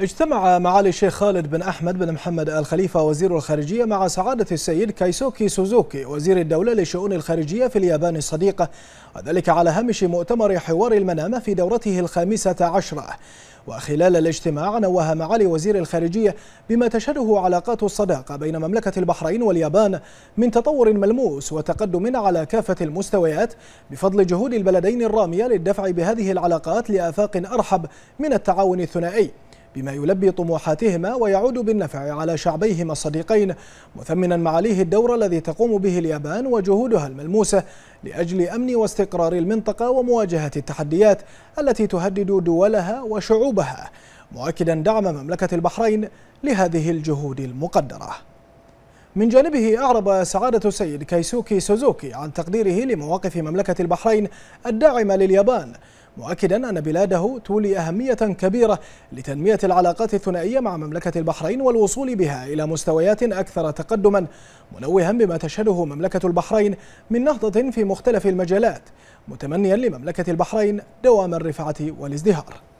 اجتمع معالي الشيخ خالد بن أحمد بن محمد آل خليفة وزير الخارجية مع سعادة السيد كايسوكي سوزوكي وزير الدولة لشؤون الخارجية في اليابان الصديقة وذلك على هامش مؤتمر حوار المنامة في دورته الخامسة عشرة وخلال الاجتماع نوه معالي وزير الخارجية بما تشهده علاقات الصداقة بين مملكة البحرين واليابان من تطور ملموس وتقدم على كافة المستويات بفضل جهود البلدين الرامية للدفع بهذه العلاقات لآفاق أرحب من التعاون الثنائي بما يلبي طموحاتهما ويعود بالنفع على شعبيهما الصديقين مثمنا معاليه الدور الذي تقوم به اليابان وجهودها الملموسة لأجل أمن واستقرار المنطقة ومواجهة التحديات التي تهدد دولها وشعوبها مؤكدا دعم مملكة البحرين لهذه الجهود المقدرة من جانبه أعرب سعادة السيد كايسوكي سوزوكي عن تقديره لمواقف مملكة البحرين الداعمة لليابان مؤكدا أن بلاده تولي أهمية كبيرة لتنمية العلاقات الثنائية مع مملكة البحرين والوصول بها إلى مستويات أكثر تقدما منوها بما تشهده مملكة البحرين من نهضة في مختلف المجالات متمنيا لمملكة البحرين دوام الرفعة والازدهار